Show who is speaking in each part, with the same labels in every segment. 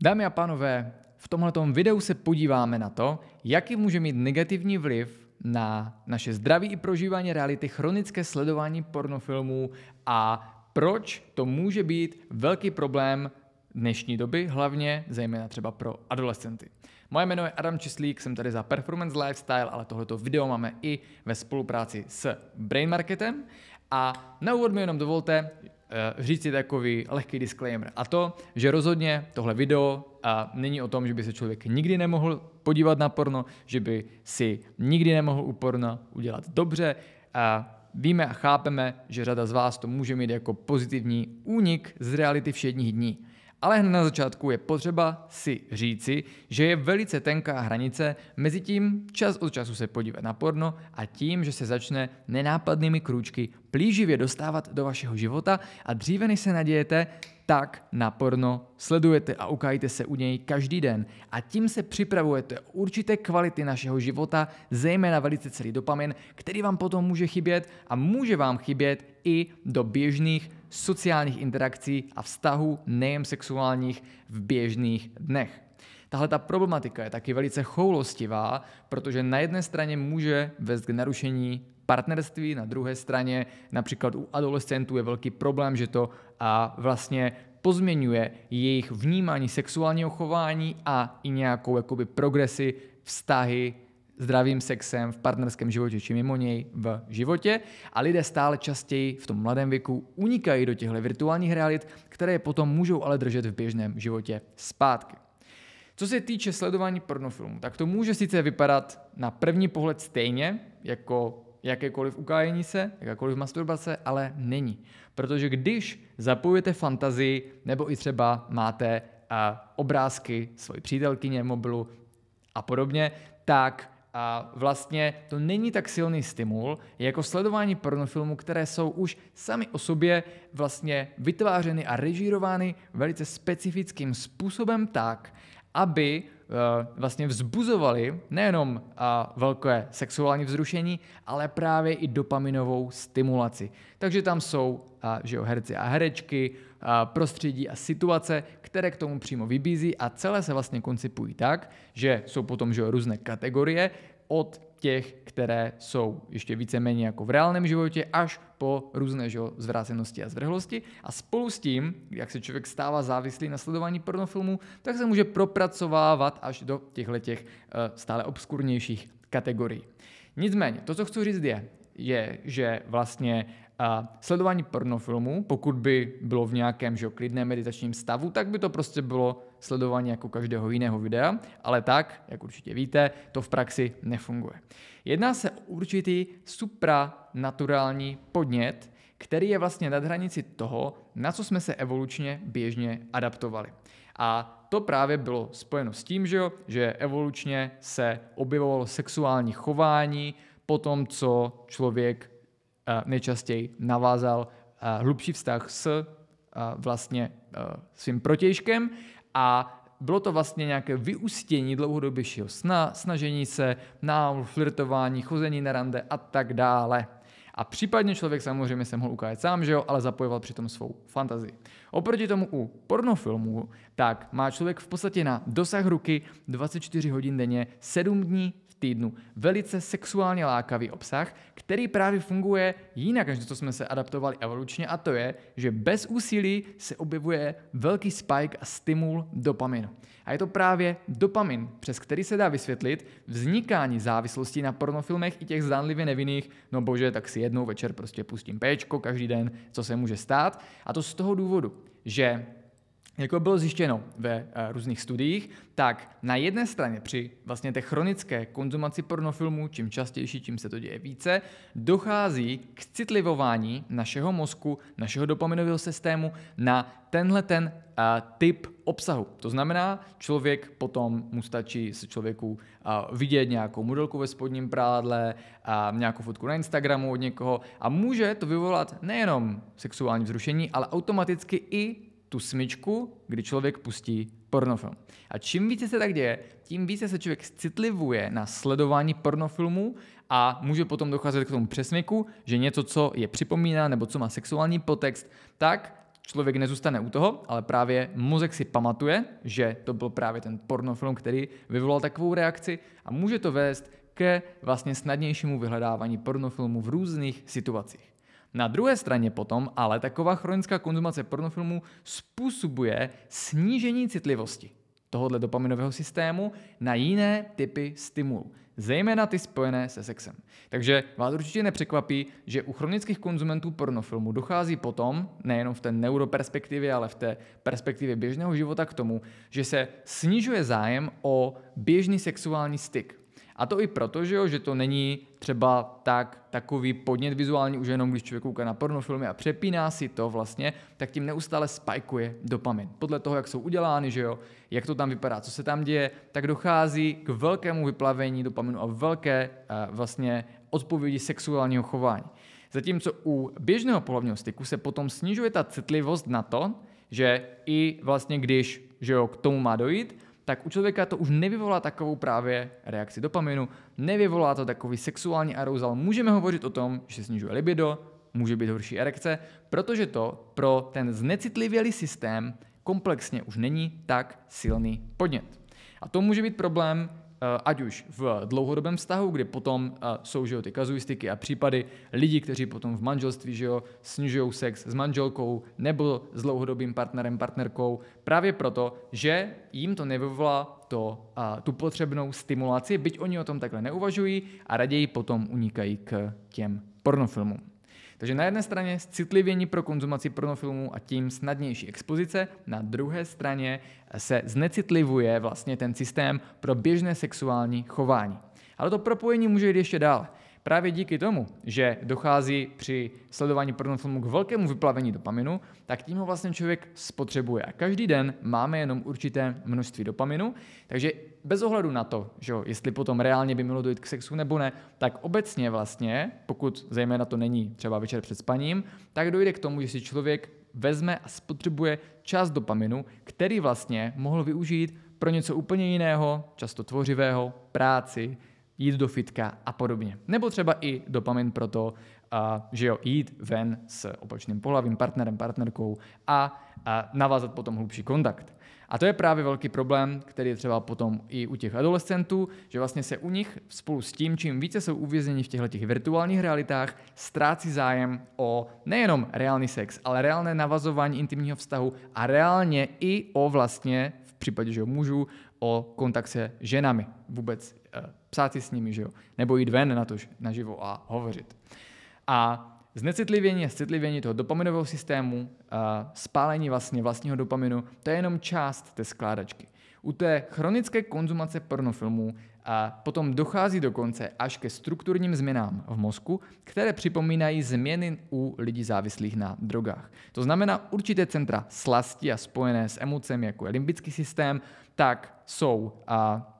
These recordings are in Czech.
Speaker 1: Dámy a pánové, v tomto videu se podíváme na to, jaký může mít negativní vliv na naše zdraví i prožívání reality chronické sledování pornofilmů a proč to může být velký problém dnešní doby, hlavně zejména třeba pro adolescenty. Moje jméno je Adam Čislík, jsem tady za Performance Lifestyle, ale tohleto video máme i ve spolupráci s Brain Marketem. A na úvod mi jenom dovolte Eh, říct si takový lehký disclaimer. A to, že rozhodně tohle video a není o tom, že by se člověk nikdy nemohl podívat na porno, že by si nikdy nemohl u porno udělat dobře. A víme a chápeme, že řada z vás to může mít jako pozitivní únik z reality všedních dní. Ale hned na začátku je potřeba si říci, že je velice tenká hranice mezi tím čas od času se podívat na porno a tím, že se začne nenápadnými krůčky plíživě dostávat do vašeho života a dříve než se nadějete, tak na porno sledujete a ukajíte se u něj každý den. A tím se připravujete určité kvality našeho života, zejména velice celý dopamin, který vám potom může chybět a může vám chybět i do běžných sociálních interakcí a vztahů nejen sexuálních v běžných dnech. Tahle ta problematika je taky velice choulostivá, protože na jedné straně může vést k narušení partnerství, na druhé straně například u adolescentů je velký problém, že to a vlastně pozměňuje jejich vnímání sexuálního chování a i nějakou jakoby progresi, vztahy, zdravým sexem v partnerském životě či mimo něj v životě a lidé stále častěji v tom mladém věku unikají do těchto virtuálních realit, které je potom můžou ale držet v běžném životě zpátky. Co se týče sledování pornofilmů, tak to může sice vypadat na první pohled stejně, jako jakékoliv ukájení se, jakákoliv masturbace, ale není. Protože když zapojujete fantazii, nebo i třeba máte a, obrázky svoji přítelkyně, mobilu a podobně, tak a vlastně to není tak silný stimul jako sledování pornofilmů, které jsou už sami o sobě vlastně vytvářeny a režírovány velice specifickým způsobem tak, aby Eh, vlastně vzbuzovaly nejenom eh, velké sexuální vzrušení, ale právě i dopaminovou stimulaci. Takže tam jsou eh, že jo, herci a herečky, prostředí a situace, které k tomu přímo vybízí a celé se vlastně koncipují tak, že jsou potom že jo, různé kategorie od těch, které jsou ještě víceméně jako v reálném životě, až po různé že, zvrácenosti a zvrhlosti. A spolu s tím, jak se člověk stává závislý na sledování pornofilmů, tak se může propracovávat až do těchto těch eh, stále obskurnějších kategorií. Nicméně, to, co chci říct, je, je, že vlastně a sledování pornofilmu, pokud by bylo v nějakém že, klidném meditačním stavu, tak by to prostě bylo sledování jako každého jiného videa, ale tak, jak určitě víte, to v praxi nefunguje. Jedná se o určitý supranaturální podnět, který je vlastně nad hranici toho, na co jsme se evolučně běžně adaptovali. A to právě bylo spojeno s tím, že, jo, že evolučně se objevovalo sexuální chování po tom, co člověk nejčastěji navázal hlubší vztah s vlastně svým protějškem a bylo to vlastně nějaké vyústění dlouhodobějšího sna, snažení se, na flirtování, chození na rande a tak dále. A případně člověk samozřejmě se mohl ukázat sám, že jo, ale zapojoval přitom svou fantazii. Oproti tomu u pornofilmů, tak má člověk v podstatě na dosah ruky 24 hodin denně, 7 dní týdnu velice sexuálně lákavý obsah, který právě funguje jinak, než to, jsme se adaptovali evolučně, a to je, že bez úsilí se objevuje velký spike a stimul dopamin. A je to právě dopamin, přes který se dá vysvětlit vznikání závislosti na pornofilmech i těch zdánlivě nevinných, no bože, tak si jednou večer prostě pustím péčko každý den, co se může stát. A to z toho důvodu, že jako bylo zjištěno ve eh, různých studiích, tak na jedné straně při vlastně té chronické konzumaci pornofilmů, čím častější, čím se to děje více, dochází k citlivování našeho mozku, našeho dopaminového systému na tenhle ten eh, typ obsahu. To znamená, člověk potom mu stačí se člověku eh, vidět nějakou modelku ve spodním prádle, nějakou fotku na Instagramu od někoho a může to vyvolat nejenom sexuální vzrušení, ale automaticky i tu smyčku, kdy člověk pustí pornofilm. A čím více se tak děje, tím více se člověk citlivuje na sledování pornofilmů a může potom docházet k tomu přesměku, že něco, co je připomíná nebo co má sexuální potext, tak člověk nezůstane u toho, ale právě mozek si pamatuje, že to byl právě ten pornofilm, který vyvolal takovou reakci a může to vést ke vlastně snadnějšímu vyhledávání pornofilmu v různých situacích. Na druhé straně potom ale taková chronická konzumace pornofilmů způsobuje snížení citlivosti tohoto dopaminového systému na jiné typy stimulů, zejména ty spojené se sexem. Takže vás určitě nepřekvapí, že u chronických konzumentů pornofilmu dochází potom, nejenom v té neuroperspektivě, ale v té perspektivě běžného života k tomu, že se snižuje zájem o běžný sexuální styk. A to i proto, že, jo, že to není třeba tak, takový podnět vizuální už jenom, když člověk kouká na pornofilmy a přepíná si to vlastně, tak tím neustále spajkuje dopamin. Podle toho, jak jsou udělány, že jo, jak to tam vypadá, co se tam děje, tak dochází k velkému vyplavení dopaminu a velké uh, vlastně odpovědi sexuálního chování. Zatímco u běžného pohlavního styku se potom snižuje ta citlivost na to, že i vlastně když že jo, k tomu má dojít, tak u člověka to už nevyvolá takovou právě reakci dopaminu, nevyvolá to takový sexuální arouzal. Můžeme hovořit o tom, že se snižuje libido, může být horší erekce, protože to pro ten znecitlivělý systém komplexně už není tak silný podnět. A to může být problém, Eh, ať už v dlouhodobém vztahu, kdy potom eh, jsou že jo, ty kazuistiky a případy lidí, kteří potom v manželství že jo, snižují sex s manželkou nebo s dlouhodobým partnerem, partnerkou, právě proto, že jim to nevyvolá to, a, eh, tu potřebnou stimulaci, byť oni o tom takhle neuvažují a raději potom unikají k těm pornofilmům. Takže na jedné straně citlivění pro konzumaci pornofilmů a tím snadnější expozice, na druhé straně se znecitlivuje vlastně ten systém pro běžné sexuální chování. Ale to propojení může jít ještě dál. Právě díky tomu, že dochází při sledování pornofilmu k velkému vyplavení dopaminu, tak tím ho vlastně člověk spotřebuje. A každý den máme jenom určité množství dopaminu, takže bez ohledu na to, že jo, jestli potom reálně by mělo dojít k sexu nebo ne, tak obecně vlastně, pokud zejména to není třeba večer před spaním, tak dojde k tomu, že si člověk vezme a spotřebuje část dopaminu, který vlastně mohl využít pro něco úplně jiného, často tvořivého, práci, jít do fitka a podobně. Nebo třeba i dopamin pro to, že jo, jít ven s opačným pohlavím, partnerem, partnerkou a, a navázat potom hlubší kontakt. A to je právě velký problém, který je třeba potom i u těch adolescentů, že vlastně se u nich spolu s tím, čím více jsou uvězněni v těchto těch virtuálních realitách, ztrácí zájem o nejenom reálný sex, ale reálné navazování intimního vztahu a reálně i o vlastně případě, že jo, mužů, o kontakt se ženami, vůbec eh, psát si s nimi, že jo, nebo jít ven na to naživo a hovořit. A znecitlivění a citlivění toho dopaminového systému, eh, spálení vlastně vlastního dopaminu, to je jenom část té skládačky. U té chronické konzumace pornofilmů a potom dochází dokonce až ke strukturním změnám v mozku, které připomínají změny u lidí závislých na drogách. To znamená, určité centra slasti a spojené s emocemi, jako je limbický systém, tak jsou a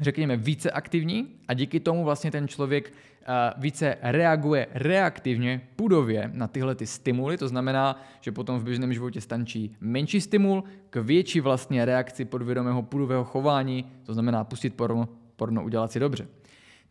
Speaker 1: řekněme, více aktivní a díky tomu vlastně ten člověk eh, více reaguje reaktivně půdově na tyhle ty stimuly, to znamená, že potom v běžném životě stančí menší stimul k větší vlastně reakci podvědomého půdového chování, to znamená pustit porno, porno udělat si dobře.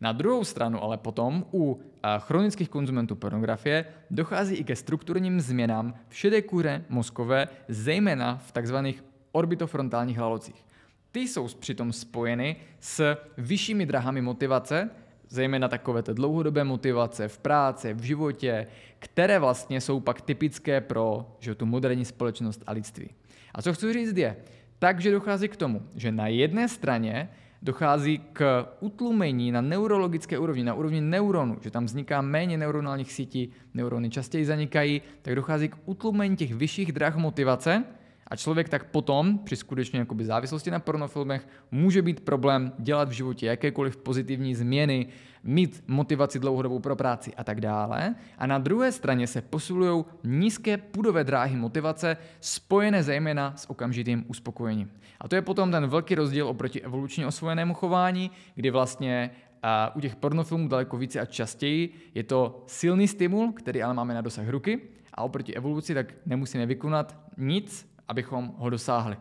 Speaker 1: Na druhou stranu ale potom u eh, chronických konzumentů pornografie dochází i ke strukturním změnám v šedé kůře mozkové, zejména v takzvaných orbitofrontálních hlalocích ty jsou přitom spojeny s vyššími drahami motivace, zejména takové ty dlouhodobé motivace v práci, v životě, které vlastně jsou pak typické pro že, tu moderní společnost a lidství. A co chci říct je, takže dochází k tomu, že na jedné straně dochází k utlumení na neurologické úrovni, na úrovni neuronu, že tam vzniká méně neuronálních sítí, neurony častěji zanikají, tak dochází k utlumení těch vyšších drah motivace, a člověk tak potom, při skutečně jakoby závislosti na pornofilmech, může být problém dělat v životě jakékoliv pozitivní změny, mít motivaci dlouhodobou pro práci a tak dále. A na druhé straně se posilují nízké půdové dráhy motivace, spojené zejména s okamžitým uspokojením. A to je potom ten velký rozdíl oproti evolučně osvojenému chování, kdy vlastně a u těch pornofilmů daleko více a častěji je to silný stimul, který ale máme na dosah ruky a oproti evoluci tak nemusíme vykonat nic, abychom ho dosáhli.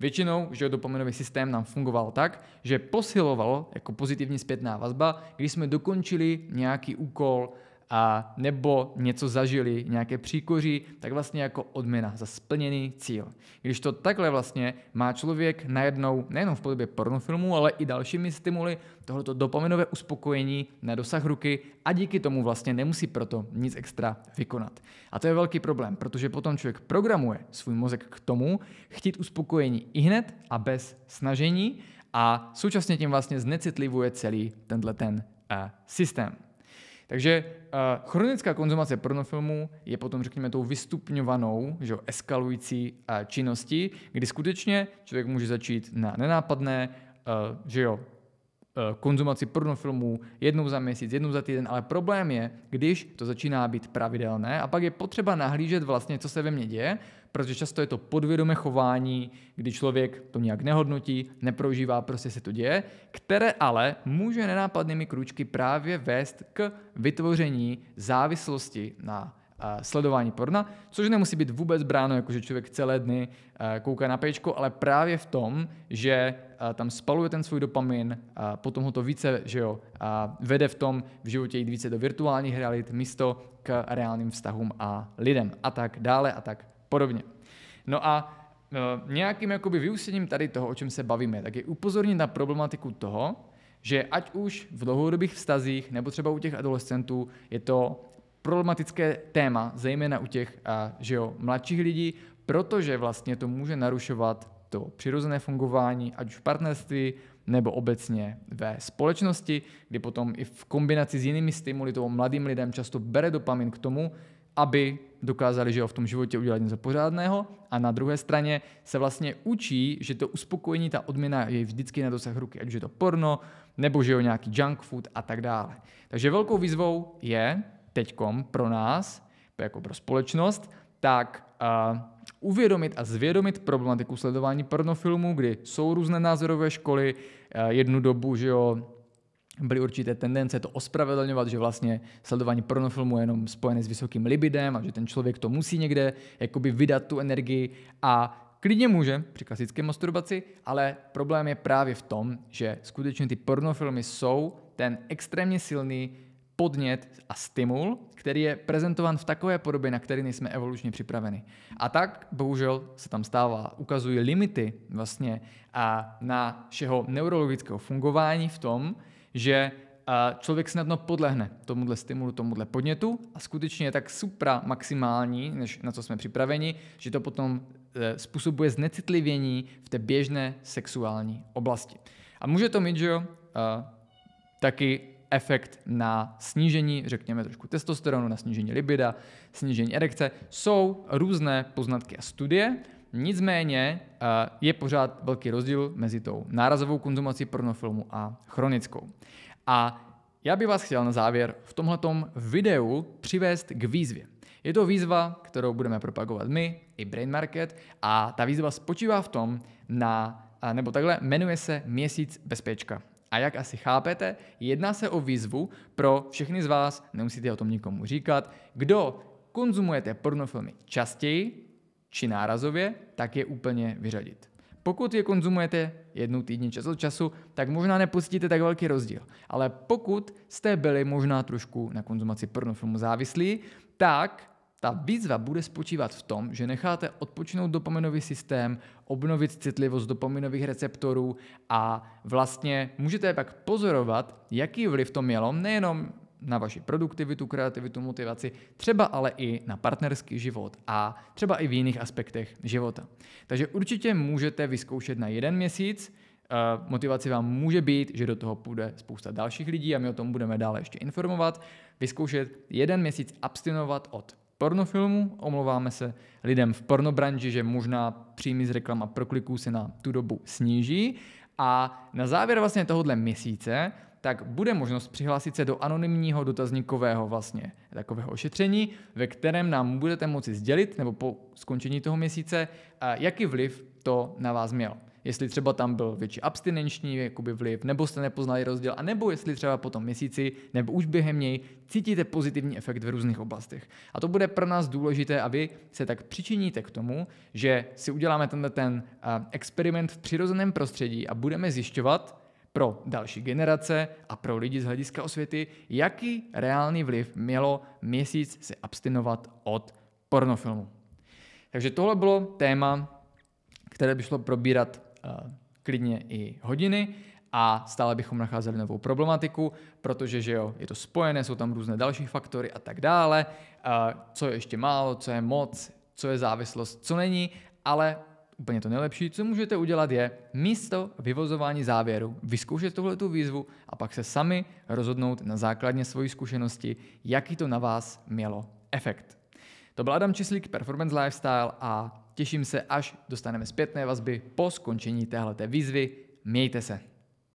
Speaker 1: Většinou, že dopaminový systém nám fungoval tak, že posiloval jako pozitivní zpětná vazba, když jsme dokončili nějaký úkol, a nebo něco zažili, nějaké příkoří, tak vlastně jako odměna za splněný cíl. Když to takhle vlastně má člověk najednou, nejenom v podobě pornofilmu, ale i dalšími stimuly, tohoto dopaminové uspokojení na dosah ruky a díky tomu vlastně nemusí proto nic extra vykonat. A to je velký problém, protože potom člověk programuje svůj mozek k tomu chtít uspokojení i hned a bez snažení a současně tím vlastně znecitlivuje celý tenhle ten uh, systém. Takže uh, chronická konzumace pornofilmů je potom, řekněme, tou vystupňovanou, že jo, eskalující uh, činností, kdy skutečně člověk může začít na nenápadné, uh, že jo, Eh, konzumaci pornofilmů jednou za měsíc, jednou za týden, ale problém je, když to začíná být pravidelné a pak je potřeba nahlížet vlastně, co se ve mně děje, protože často je to podvědomé chování, kdy člověk to nějak nehodnotí, neprožívá, prostě se to děje, které ale může nenápadnými kručky právě vést k vytvoření závislosti na sledování porna, což nemusí být vůbec bráno, jakože člověk celé dny eh, kouká na pečko, ale právě v tom, že eh, tam spaluje ten svůj dopamin, potom ho to více že jo, vede v tom v životě jít více do virtuálních realit, místo k reálným vztahům a lidem a tak dále a tak podobně. No a eh, nějakým jakoby vyusením tady toho, o čem se bavíme, tak je upozornit na problematiku toho, že ať už v dlouhodobých vztazích nebo třeba u těch adolescentů je to problematické téma, zejména u těch že jo, mladších lidí, protože vlastně to může narušovat to přirozené fungování, ať už v partnerství, nebo obecně ve společnosti, kdy potom i v kombinaci s jinými stimuly toho mladým lidem často bere dopamin k tomu, aby dokázali, že jo, v tom životě udělat něco pořádného a na druhé straně se vlastně učí, že to uspokojení, ta odměna je vždycky na dosah ruky, ať už je to porno, nebo že jo, nějaký junk food a tak dále. Takže velkou výzvou je teďkom pro nás, jako pro společnost, tak uvědomit a zvědomit problematiku sledování pornofilmů, kdy jsou různé názorové školy, jednu dobu, že jo, byly určité tendence to ospravedlňovat, že vlastně sledování pornofilmu je jenom spojené s vysokým libidem a že ten člověk to musí někde jakoby vydat tu energii a klidně může při klasické masturbaci, ale problém je právě v tom, že skutečně ty pornofilmy jsou ten extrémně silný podnět a stimul, který je prezentovan v takové podobě, na který nejsme evolučně připraveni. A tak, bohužel, se tam stává. Ukazují limity vlastně a na našeho neurologického fungování v tom, že člověk snadno podlehne tomuhle stimulu, tomuhle podnětu a skutečně je tak supra maximální, než na co jsme připraveni, že to potom e, způsobuje znecitlivění v té běžné sexuální oblasti. A může to mít, že jo, taky efekt na snížení, řekněme trošku testosteronu, na snížení libida, snížení erekce. Jsou různé poznatky a studie, Nicméně eh, je pořád velký rozdíl mezi tou nárazovou konzumací pornofilmu a chronickou. A já bych vás chtěl na závěr v tomhletom videu přivést k výzvě. Je to výzva, kterou budeme propagovat my i Brain Market a ta výzva spočívá v tom na, eh, nebo takhle, jmenuje se Měsíc bezpečka. A jak asi chápete, jedná se o výzvu pro všechny z vás, nemusíte o tom nikomu říkat, kdo konzumujete pornofilmy častěji či nárazově, tak je úplně vyřadit. Pokud je konzumujete jednou týdně čas od času, tak možná nepustíte tak velký rozdíl. Ale pokud jste byli možná trošku na konzumaci pornofilmu závislí, tak ta výzva bude spočívat v tom, že necháte odpočinout dopaminový systém, obnovit citlivost dopaminových receptorů a vlastně můžete pak pozorovat, jaký vliv to mělo nejenom na vaši produktivitu, kreativitu, motivaci, třeba ale i na partnerský život a třeba i v jiných aspektech života. Takže určitě můžete vyzkoušet na jeden měsíc, eh, motivace vám může být, že do toho půjde spousta dalších lidí a my o tom budeme dále ještě informovat. Vyzkoušet jeden měsíc abstinovat od pornofilmu omlouváme se lidem v pornobranži, že možná příjmy z reklam a prokliků se na tu dobu sníží. A na závěr vlastně tohohle měsíce tak bude možnost přihlásit se do anonymního dotazníkového vlastně takového ošetření, ve kterém nám budete moci sdělit, nebo po skončení toho měsíce, jaký vliv to na vás mělo jestli třeba tam byl větší abstinenční jakoby vliv, nebo jste nepoznali rozdíl, a nebo jestli třeba po tom měsíci nebo už během něj cítíte pozitivní efekt v různých oblastech. A to bude pro nás důležité, aby se tak přičiníte k tomu, že si uděláme tenhle ten experiment v přirozeném prostředí a budeme zjišťovat, pro další generace a pro lidi z hlediska osvěty, jaký reálný vliv mělo měsíc se abstinovat od pornofilmu. Takže tohle bylo téma, které by šlo probírat Eh, klidně i hodiny a stále bychom nacházeli novou problematiku, protože že jo, je to spojené, jsou tam různé další faktory a tak dále, eh, co je ještě málo, co je moc, co je závislost, co není, ale úplně to nejlepší, co můžete udělat je místo vyvozování závěru vyzkoušet tuhletu výzvu a pak se sami rozhodnout na základně svojí zkušenosti, jaký to na vás mělo efekt. To byl Adam Čislík, Performance Lifestyle a těším se, až dostaneme zpětné vazby po skončení téhleté výzvy. Mějte se!